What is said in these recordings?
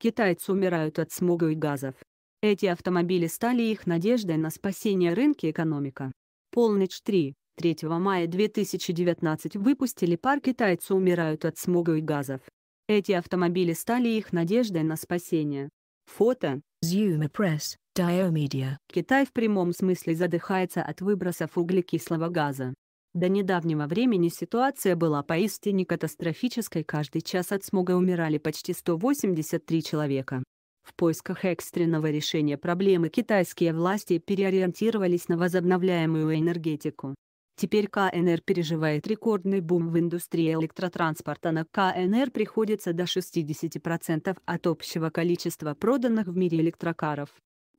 Китайцы умирают от смога и газов. Эти автомобили стали их надеждой на спасение рынка экономика. Полночь 3, 3 мая 2019 выпустили пар «Китайцы умирают от смога и газов». Эти автомобили стали их надеждой на спасение. Фото. Zuma Press, Dio Media. Китай в прямом смысле задыхается от выбросов углекислого газа. До недавнего времени ситуация была поистине катастрофической. Каждый час от смога умирали почти 183 человека. В поисках экстренного решения проблемы китайские власти переориентировались на возобновляемую энергетику. Теперь КНР переживает рекордный бум в индустрии электротранспорта. На КНР приходится до 60% от общего количества проданных в мире электрокаров.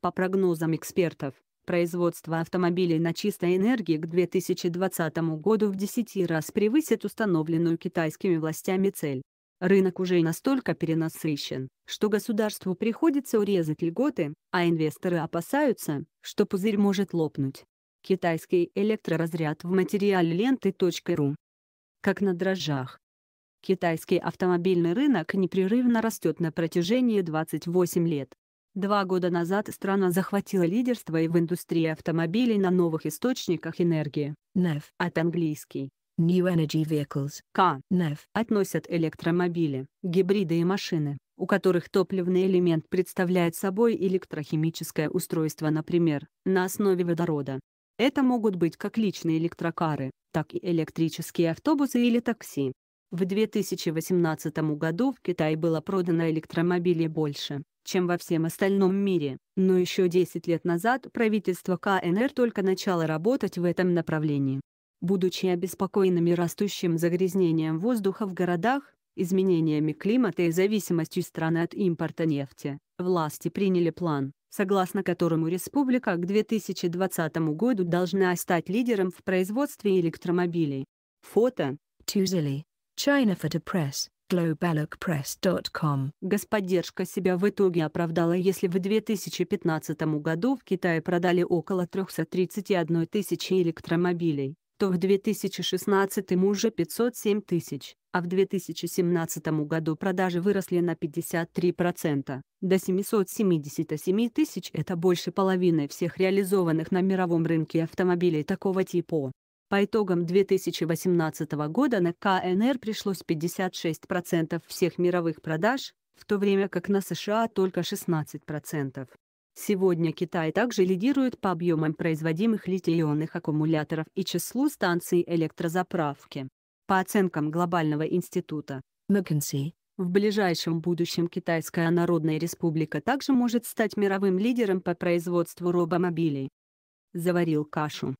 По прогнозам экспертов, производства автомобилей на чистой энергии к 2020 году в 10 раз превысит установленную китайскими властями цель. Рынок уже настолько перенасыщен, что государству приходится урезать льготы, а инвесторы опасаются, что пузырь может лопнуть. Китайский электроразряд в материале ленты.ру Как на дрожжах. Китайский автомобильный рынок непрерывно растет на протяжении 28 лет. Два года назад страна захватила лидерство и в индустрии автомобилей на новых источниках энергии. NEV от английский. New Energy Vehicles К. NEV относят электромобили, гибриды и машины, у которых топливный элемент представляет собой электрохимическое устройство, например, на основе водорода. Это могут быть как личные электрокары, так и электрические автобусы или такси. В 2018 году в Китае было продано электромобилей больше, чем во всем остальном мире, но еще 10 лет назад правительство КНР только начало работать в этом направлении. Будучи обеспокоенными растущим загрязнением воздуха в городах, изменениями климата и зависимостью страны от импорта нефти, власти приняли план, согласно которому республика к 2020 году должна стать лидером в производстве электромобилей. Фото. Тузели. China Photo Press globalocpress.com. Господдержка себя в итоге оправдала, если в 2015 году в Китае продали около 331 тысячи электромобилей, то в 2016 уже 507 тысяч, а в 2017 году продажи выросли на 53%, до 777 тысяч – это больше половины всех реализованных на мировом рынке автомобилей такого типа. По итогам 2018 года на КНР пришлось 56% всех мировых продаж, в то время как на США только 16%. Сегодня Китай также лидирует по объемам производимых литий-ионных аккумуляторов и числу станций электрозаправки. По оценкам Глобального института McKinsey, в ближайшем будущем Китайская Народная Республика также может стать мировым лидером по производству робомобилей. Заварил кашу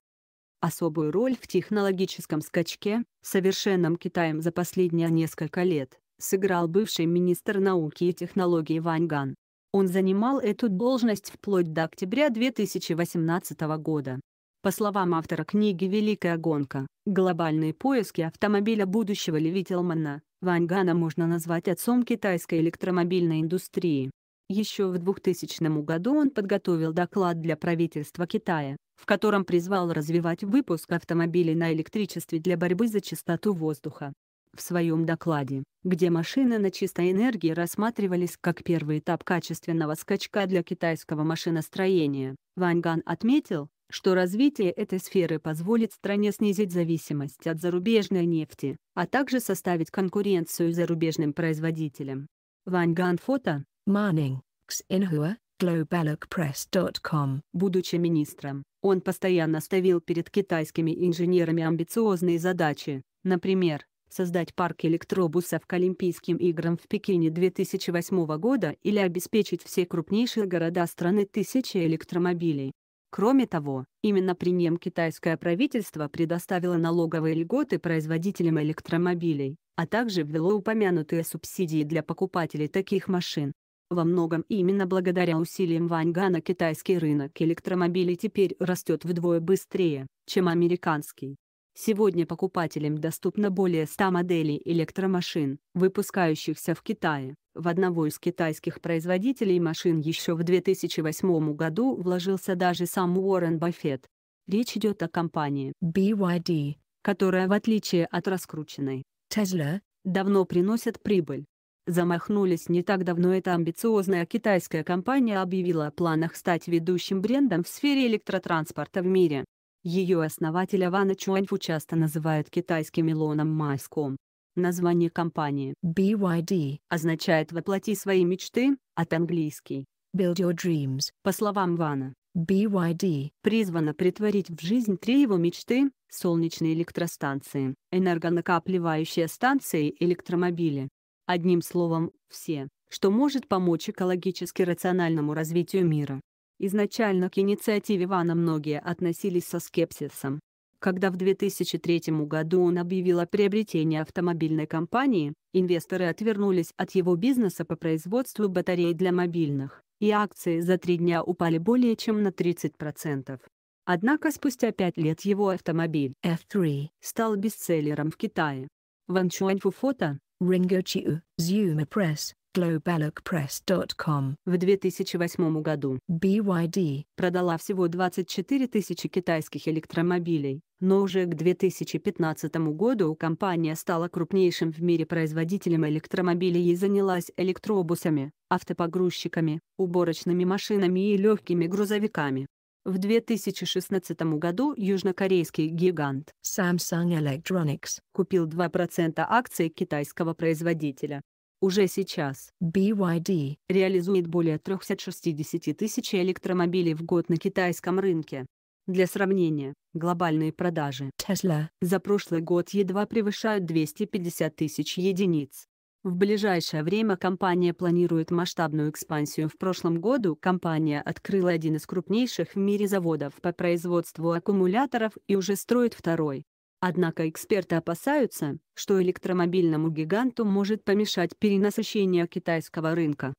особую роль в технологическом скачке, совершенном Китаем за последние несколько лет, сыграл бывший министр науки и технологий Вань Ган. Он занимал эту должность вплоть до октября 2018 года. По словам автора книги «Великая гонка. Глобальные поиски автомобиля будущего Леви Тилмана», Ваньгана можно назвать отцом китайской электромобильной индустрии. Еще в 2000 году он подготовил доклад для правительства Китая, в котором призвал развивать выпуск автомобилей на электричестве для борьбы за чистоту воздуха. В своем докладе, где машины на чистой энергии рассматривались как первый этап качественного скачка для китайского машиностроения, Ваньган отметил, что развитие этой сферы позволит стране снизить зависимость от зарубежной нефти, а также составить конкуренцию зарубежным производителям. Ваньган фото Маннинг, Ксенхуа, globalocpress.com. Будучи министром, он постоянно ставил перед китайскими инженерами амбициозные задачи, например, создать парк электробусов к Олимпийским играм в Пекине 2008 года или обеспечить все крупнейшие города страны тысячи электромобилей. Кроме того, именно при нем китайское правительство предоставило налоговые льготы производителям электромобилей, а также ввело упомянутые субсидии для покупателей таких машин. Во многом именно благодаря усилиям Ваньгана китайский рынок электромобилей теперь растет вдвое быстрее, чем американский. Сегодня покупателям доступно более 100 моделей электромашин, выпускающихся в Китае. В одного из китайских производителей машин еще в 2008 году вложился даже сам Уоррен Баффет. Речь идет о компании BYD, которая в отличие от раскрученной Tesla давно приносит прибыль замахнулись не так давно эта амбициозная китайская компания объявила о планах стать ведущим брендом в сфере электротранспорта в мире. Ее основатель Вана Чуаньфу часто называют китайским Илоном Маском. Название компании BYD означает «воплоти свои мечты» от английский «Build your dreams». По словам Вана, BYD призвана притворить в жизнь три его мечты – солнечные электростанции, энергонакапливающие станции и электромобили. Одним словом, все, что может помочь экологически рациональному развитию мира. Изначально к инициативе Ивана многие относились со скепсисом. Когда в 2003 году он объявил о приобретении автомобильной компании, инвесторы отвернулись от его бизнеса по производству батарей для мобильных, и акции за три дня упали более чем на 30%. Однако спустя пять лет его автомобиль F3 стал бестселлером в Китае. Ван Чуаньфу фото Ringo Chiu, Zuma Press, globalocpress.com. В 2008 году BYD продала всего 24 тысячи китайских электромобилей, но уже к 2015 году компания стала крупнейшим в мире производителем электромобилей и занялась электробусами, автопогрузчиками, уборочными машинами и легкими грузовиками. В 2016 году южнокорейский гигант Samsung Electronics купил 2% акций китайского производителя. Уже сейчас BYD реализует более 360 тысяч электромобилей в год на китайском рынке. Для сравнения, глобальные продажи Tesla за прошлый год едва превышают 250 тысяч единиц. В ближайшее время компания планирует масштабную экспансию. В прошлом году компания открыла один из крупнейших в мире заводов по производству аккумуляторов и уже строит второй. Однако эксперты опасаются, что электромобильному гиганту может помешать перенасыщение китайского рынка.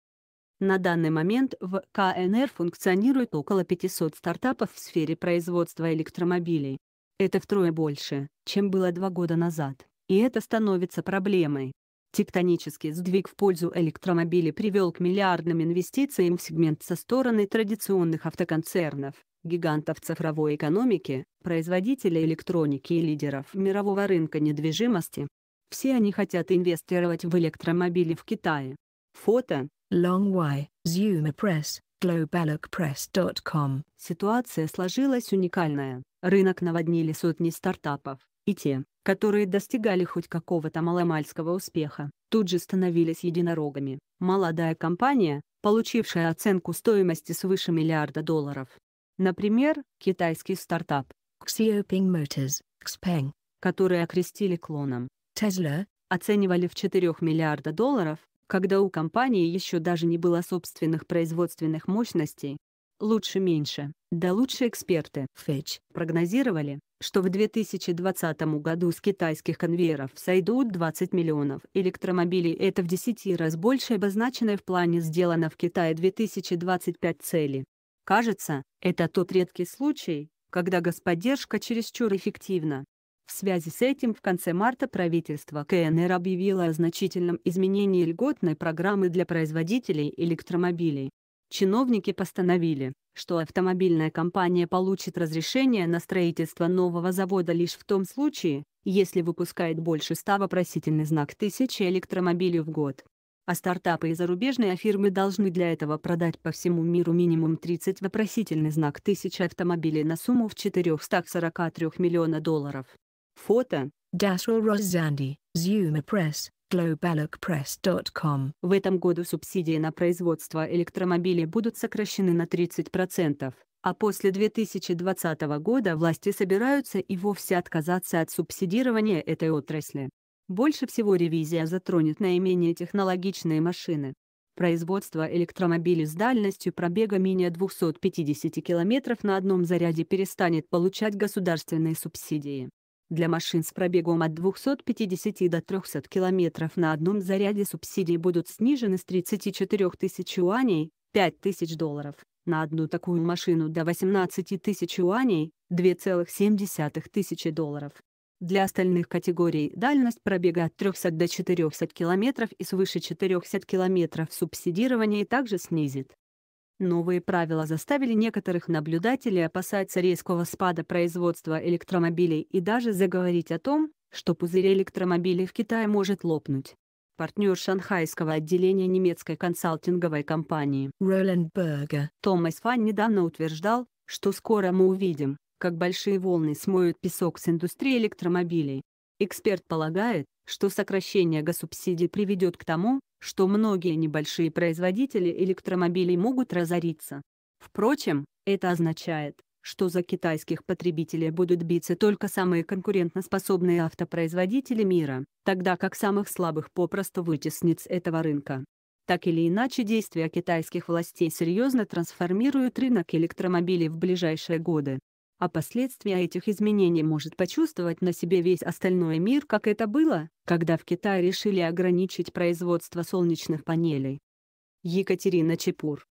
На данный момент в КНР функционирует около 500 стартапов в сфере производства электромобилей. Это втрое больше, чем было два года назад, и это становится проблемой. Тектонический сдвиг в пользу электромобилей привел к миллиардным инвестициям в сегмент со стороны традиционных автоконцернов, гигантов цифровой экономики, производителей электроники и лидеров мирового рынка недвижимости. Все они хотят инвестировать в электромобили в Китае. Фото Long Y, Zuma Press, globalocpress.com Ситуация сложилась уникальная. Рынок наводнили сотни стартапов, и те, которые достигали хоть какого-то маломальского успеха, тут же становились единорогами. Молодая компания, получившая оценку стоимости свыше миллиарда долларов. Например, китайский стартап Xiaoping Motors, Xpeng, который окрестили клоном Tesla, оценивали в 4 миллиарда долларов, когда у компании еще даже не было собственных производственных мощностей, лучше меньше, да лучше эксперты Fitch прогнозировали, что в 2020 году с китайских конвейеров сойдут 20 миллионов электромобилей. Это в 10 раз больше обозначенной в плане «Сделано в Китае 2025 цели». Кажется, это тот редкий случай, когда господдержка чересчур эффективна. В связи с этим в конце марта правительство КНР объявило о значительном изменении льготной программы для производителей электромобилей чиновники постановили, что автомобильная компания получит разрешение на строительство нового завода лишь в том случае, если выпускает больше 100 вопросительный знак тысячи электромобилей в год. А стартапы и зарубежные фирмы должны для этого продать по всему миру минимум 30 вопросительный знак тысячи автомобилей на сумму в 443 миллиона долларов. Фото. Dashiell Rozandi, Zuma Press globalocpress.com. В этом году субсидии на производство электромобилей будут сокращены на 30%, а после 2020 года власти собираются и вовсе отказаться от субсидирования этой отрасли. Больше всего ревизия затронет наименее технологичные машины. Производство электромобилей с дальностью пробега менее 250 км на одном заряде перестанет получать государственные субсидии. Для машин с пробегом от 250 до 300 км на одном заряде субсидии будут снижены с 34 тысяч юаней, 5 тысяч долларов, на одну такую машину до 18 тысяч юаней, 2,7 тысячи долларов. Для остальных категорий дальность пробега от 300 до 400 км и свыше 400 км субсидирование также снизит. Новые правила заставили некоторых наблюдателей опасаться резкого спада производства электромобилей и даже заговорить о том, что пузырь электромобилей в Китае может лопнуть. Партнер шанхайского отделения немецкой консалтинговой компании Roland Berger Томас Фан недавно утверждал, что скоро мы увидим, как большие волны смоют песок с индустрии электромобилей. Эксперт полагает, что сокращение госсубсидий приведет к тому, что многие небольшие производители электромобилей могут разориться. Впрочем, это означает, что за китайских потребителей будут биться только самые конкурентоспособные автопроизводители мира, тогда как самых слабых попросту вытеснит с этого рынка. Так или иначе действия китайских властей серьезно трансформируют рынок электромобилей в ближайшие годы а последствия этих изменений может почувствовать на себе весь остальной мир, как это было, когда в Китае решили ограничить производство солнечных панелей. Екатерина Чепур